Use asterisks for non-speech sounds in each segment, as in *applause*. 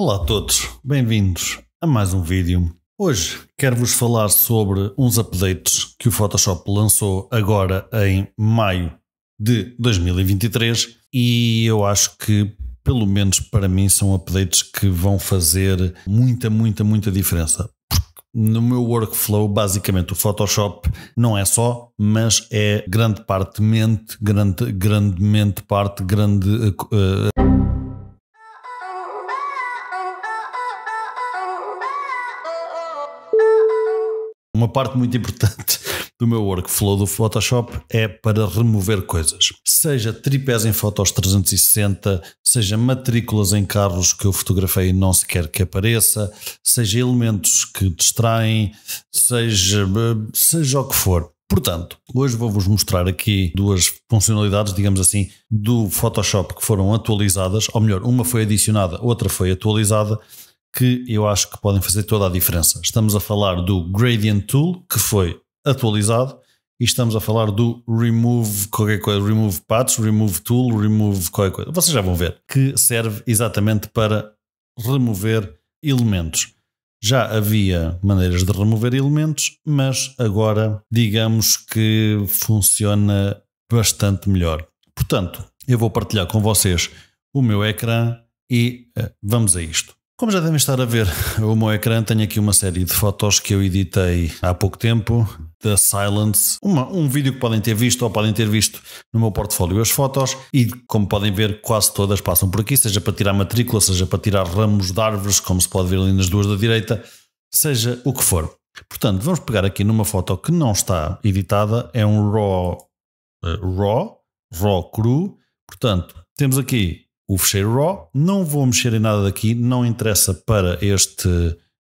Olá a todos, bem-vindos a mais um vídeo. Hoje quero-vos falar sobre uns updates que o Photoshop lançou agora em maio de 2023 e eu acho que, pelo menos para mim, são updates que vão fazer muita, muita, muita diferença. Porque no meu workflow, basicamente, o Photoshop não é só, mas é grande parte mente, grande, grandemente parte, grande. Uh, Uma parte muito importante do meu workflow do Photoshop é para remover coisas. Seja tripés em fotos 360, seja matrículas em carros que eu fotografei e não se quer que apareça, seja elementos que distraem, seja, seja o que for. Portanto, hoje vou-vos mostrar aqui duas funcionalidades, digamos assim, do Photoshop que foram atualizadas, ou melhor, uma foi adicionada, outra foi atualizada, que eu acho que podem fazer toda a diferença. Estamos a falar do Gradient Tool, que foi atualizado, e estamos a falar do Remove qualquer coisa, Remove paths, Remove Tool, Remove qualquer coisa. Vocês já vão ver que serve exatamente para remover elementos. Já havia maneiras de remover elementos, mas agora digamos que funciona bastante melhor. Portanto, eu vou partilhar com vocês o meu ecrã e eh, vamos a isto. Como já devem estar a ver, *laughs* o meu ecrã tem aqui uma série de fotos que eu editei há pouco tempo, da Silence, uma, um vídeo que podem ter visto ou podem ter visto no meu portfólio as fotos e como podem ver quase todas passam por aqui, seja para tirar matrícula, seja para tirar ramos de árvores, como se pode ver ali nas duas da direita, seja o que for. Portanto, vamos pegar aqui numa foto que não está editada, é um RAW, uh, RAW, RAW cru, portanto, temos aqui o fecheiro RAW. Não vou mexer em nada daqui, não interessa para este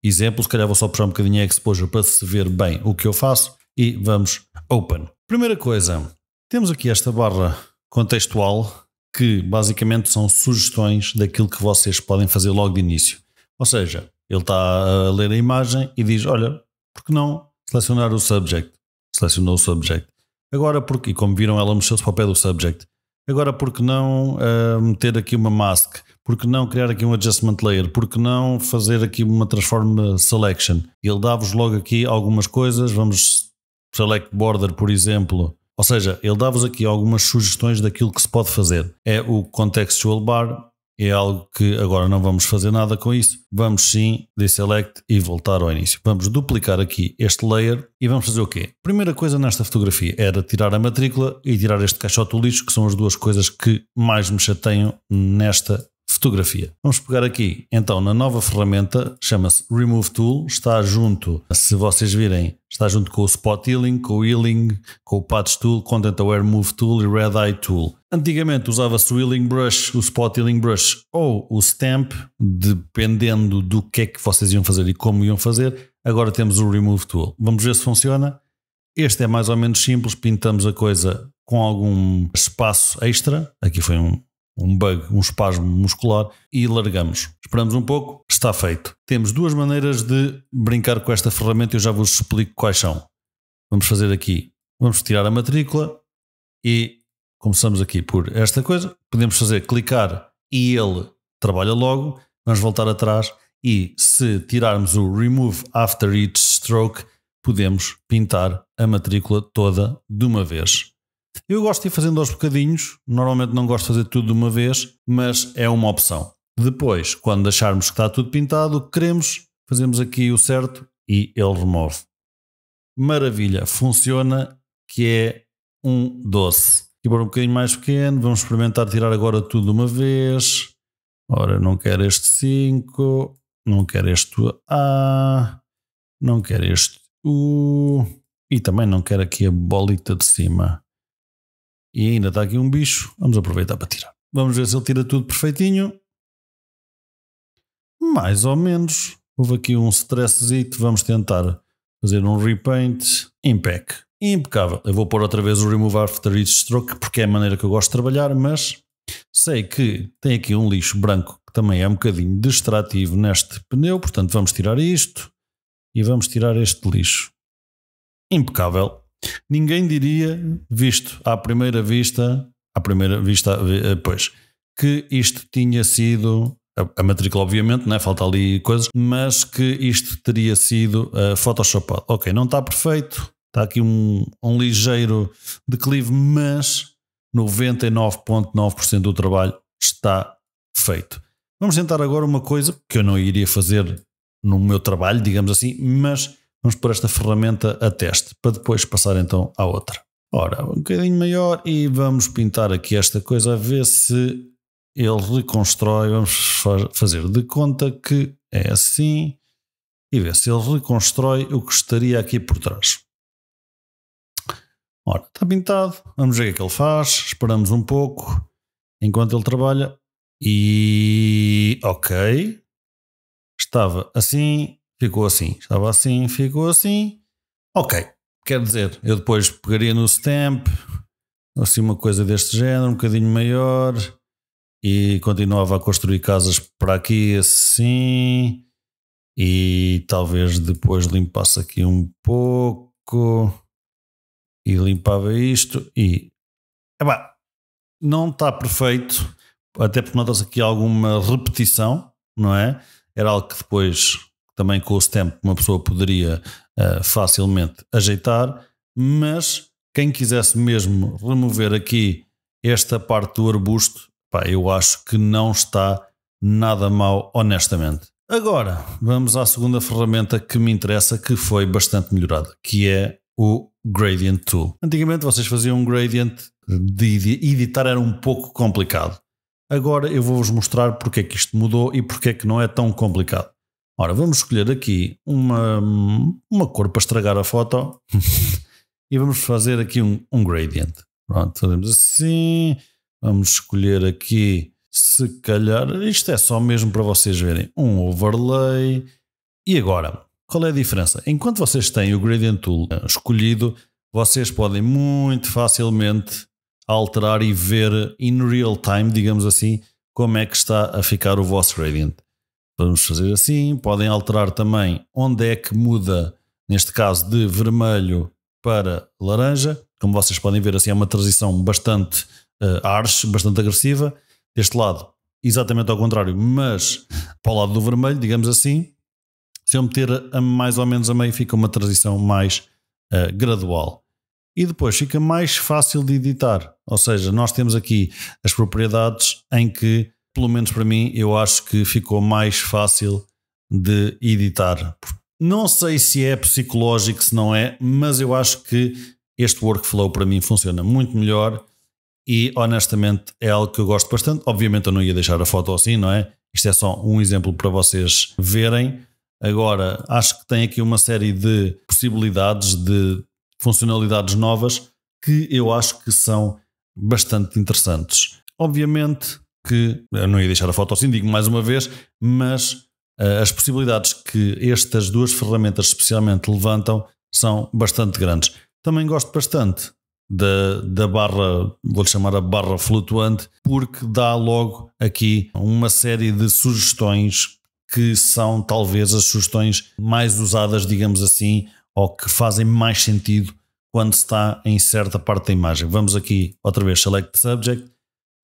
exemplo. Se calhar vou só puxar um bocadinho a exposure para se ver bem o que eu faço e vamos open. Primeira coisa, temos aqui esta barra contextual que basicamente são sugestões daquilo que vocês podem fazer logo de início. Ou seja, ele está a ler a imagem e diz: Olha, por que não selecionar o subject? Selecionou o subject. Agora, porque, e como viram, ela mexeu-se para o pé do subject. Agora, por que não uh, meter aqui uma mask? Por que não criar aqui um adjustment layer? Por que não fazer aqui uma transform selection? Ele dá-vos logo aqui algumas coisas, vamos select border, por exemplo. Ou seja, ele dá-vos aqui algumas sugestões daquilo que se pode fazer. É o contextual bar, é algo que agora não vamos fazer nada com isso. Vamos sim deselect e voltar ao início. Vamos duplicar aqui este layer e vamos fazer o quê? Primeira coisa nesta fotografia era tirar a matrícula e tirar este caixote do lixo, que são as duas coisas que mais me chateiam nesta fotografia. Vamos pegar aqui, então, na nova ferramenta, chama-se Remove Tool, está junto, se vocês virem, está junto com o Spot Healing, com o Healing, com o Patch Tool, Content Aware Move Tool e Red Eye Tool. Antigamente usava-se o Healing Brush, o Spot Healing Brush ou o Stamp, dependendo do que é que vocês iam fazer e como iam fazer. Agora temos o Remove Tool. Vamos ver se funciona. Este é mais ou menos simples, pintamos a coisa com algum espaço extra. Aqui foi um, um bug, um espasmo muscular e largamos. Esperamos um pouco, está feito. Temos duas maneiras de brincar com esta ferramenta, eu já vos explico quais são. Vamos fazer aqui, vamos tirar a matrícula e começamos aqui por esta coisa. Podemos fazer clicar e ele trabalha logo, vamos voltar atrás e se tirarmos o remove after each stroke, podemos pintar a matrícula toda de uma vez. Eu gosto de ir fazendo aos bocadinhos, normalmente não gosto de fazer tudo de uma vez, mas é uma opção. Depois, quando acharmos que está tudo pintado, o que queremos, fazemos aqui o certo e ele remove. Maravilha, funciona que é um doce. E para um bocadinho mais pequeno, vamos experimentar tirar agora tudo de uma vez. Ora, não quero este 5, não quero este A, não quero este U e também não quero aqui a bolita de cima. E ainda está aqui um bicho. Vamos aproveitar para tirar. Vamos ver se ele tira tudo perfeitinho. Mais ou menos. Houve aqui um stressito. Vamos tentar fazer um repaint. Impec. Impecável. Eu vou pôr outra vez o Remove After Each Stroke porque é a maneira que eu gosto de trabalhar, mas sei que tem aqui um lixo branco que também é um bocadinho distrativo neste pneu, portanto vamos tirar isto e vamos tirar este lixo. Impecável. Ninguém diria, visto à primeira vista, à primeira vista, eh, eh, pois, que isto tinha sido a, matrícula, obviamente, né? falta ali coisas, mas que isto teria sido uh, Photoshopado. Ok, não está perfeito, está aqui um, um ligeiro declive, mas 99,9% do trabalho está feito. Vamos tentar agora uma coisa que eu não iria fazer no meu trabalho, digamos assim, mas Vamos pôr esta ferramenta a teste, para depois passar então à outra. Ora, um bocadinho maior e vamos pintar aqui esta coisa a ver se ele reconstrói. Vamos fazer de conta que é assim e ver se ele reconstrói o que estaria aqui por trás. Ora, está pintado, vamos ver o que é ele faz, esperamos um pouco enquanto ele trabalha e ok, estava assim ficou assim, estava assim, ficou assim. Ok, quer dizer, eu depois pegaria no stamp, assim uma coisa deste género, um bocadinho maior, e continuava a construir casas para aqui assim, e talvez depois limpasse aqui um pouco, e limpava isto, e. Epá, não está perfeito, até porque notas se aqui alguma repetição, não é? Era algo que depois também com o stamp uma pessoa poderia uh, facilmente ajeitar, mas quem quisesse mesmo remover aqui esta parte do arbusto, pá, eu acho que não está nada mal, honestamente. Agora, vamos à segunda ferramenta que me interessa, que foi bastante melhorada, que é o Gradient Tool. Antigamente vocês faziam um gradient, de editar era um pouco complicado. Agora eu vou-vos mostrar porque é que isto mudou e porque é que não é tão complicado. Ora, vamos escolher aqui uma, uma cor para estragar a foto *laughs* e vamos fazer aqui um, um gradient. Pronto, fazemos assim. Vamos escolher aqui, se calhar, isto é só mesmo para vocês verem, um overlay. E agora, qual é a diferença? Enquanto vocês têm o gradient tool eh, escolhido, vocês podem muito facilmente alterar e ver in real time, digamos assim, como é que está a ficar o vosso gradient. Vamos fazer assim. Podem alterar também onde é que muda, neste caso, de vermelho para laranja. Como vocês podem ver, assim é uma transição bastante uh, eh, arche, bastante agressiva. Deste lado, exatamente ao contrário, mas para o lado do vermelho, digamos assim. Se eu meter a mais ou menos a meio, fica uma transição mais uh, gradual e depois fica mais fácil de editar. Ou seja, nós temos aqui as propriedades em que pelo menos para mim, eu acho que ficou mais fácil de editar. Não sei se é psicológico, se não é, mas eu acho que este workflow para mim funciona muito melhor e honestamente é algo que eu gosto bastante. Obviamente eu não ia deixar a foto assim, não é? Isto é só um exemplo para vocês verem. Agora, acho que tem aqui uma série de possibilidades, de funcionalidades novas que eu acho que são bastante interessantes. Obviamente, que, eu não ia deixar a foto assim, digo mais uma vez, mas uh, as possibilidades que estas duas ferramentas especialmente levantam são bastante grandes. Também gosto bastante da, da barra, vou-lhe chamar a barra flutuante, porque dá logo aqui uma série de sugestões que são talvez as sugestões mais usadas, digamos assim, ou que fazem mais sentido quando está em certa parte da imagem. Vamos aqui outra vez, Select Subject,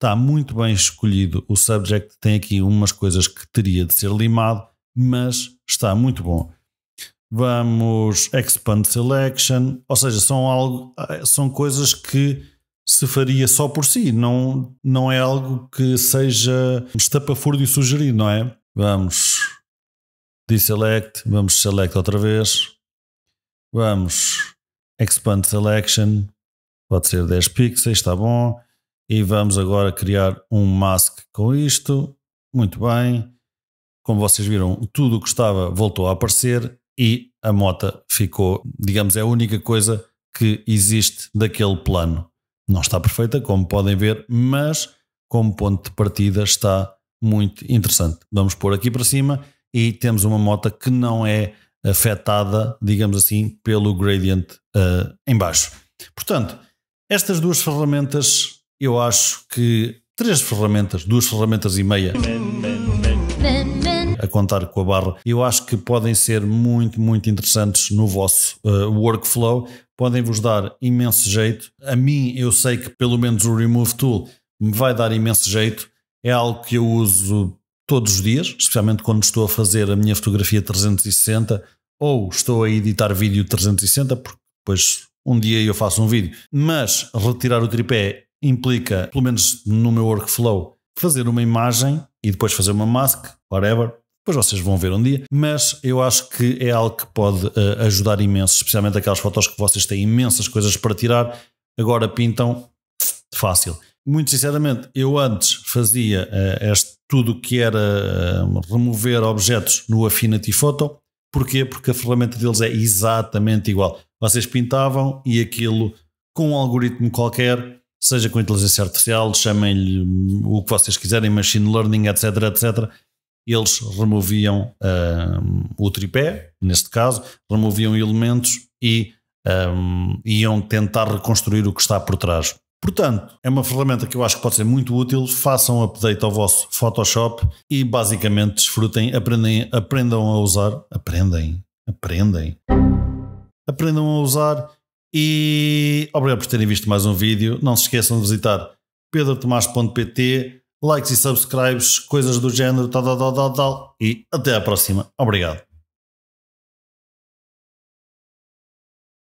está muito bem escolhido. O subject tem aqui umas coisas que teria de ser limado, mas está muito bom. Vamos expand selection, ou seja, são, algo, eh, são coisas que se faria só por si, não, não é algo que seja estapafúrdio sugerido, não é? Vamos deselect, vamos select outra vez, vamos expand selection, pode ser 10 pixels, está bom e vamos agora criar um mask com isto. Muito bem. Como vocês viram, tudo o que estava voltou a aparecer e a mota ficou, digamos, é a única coisa que existe daquele plano. Não está perfeita, como podem ver, mas como ponto de partida está muito interessante. Vamos pôr aqui para cima e temos uma mota que não é afetada, digamos assim, pelo gradient uh, em baixo. Portanto, estas duas ferramentas eu acho que três ferramentas, duas ferramentas e meia. A contar com a barra, eu acho que podem ser muito, muito interessantes no vosso uh, workflow, podem vos dar imenso jeito. A mim, eu sei que pelo menos o Remove Tool me vai dar imenso jeito, é algo que eu uso todos os dias, especialmente quando estou a fazer a minha fotografia 360 ou estou a editar vídeo 360, porque depois um dia eu faço um vídeo. Mas retirar o tripé implica, pelo menos no meu workflow, fazer uma imagem e depois fazer uma mask, whatever. Depois vocês vão ver um dia, mas eu acho que é algo que pode uh, ajudar imenso, especialmente aquelas fotos que vocês têm imensas coisas para tirar, agora pintam fácil. Muito sinceramente, eu antes fazia uh, este, tudo o que era uh, remover objetos no Affinity Photo. Porquê? Porque a ferramenta deles é exatamente igual. Vocês pintavam e aquilo, com um algoritmo qualquer, seja com inteligência artificial, chamem-lhe o que vocês quiserem, machine learning, etc, etc, eles removiam ah, o tripé, neste caso, removiam elementos e um, ah, iam tentar reconstruir o que está por trás. Portanto, é uma ferramenta que eu acho que pode ser muito útil. Façam um update ao vosso Photoshop e basicamente desfrutem, aprendem, aprendam a usar. Aprendem, aprendem. Aprendam a usar e obrigado por terem visto mais um vídeo. Não se esqueçam de visitar pedrotomás.pt, likes e subscribes, coisas do género, tal, tal, tal, tal, tal. E até à próxima. Obrigado.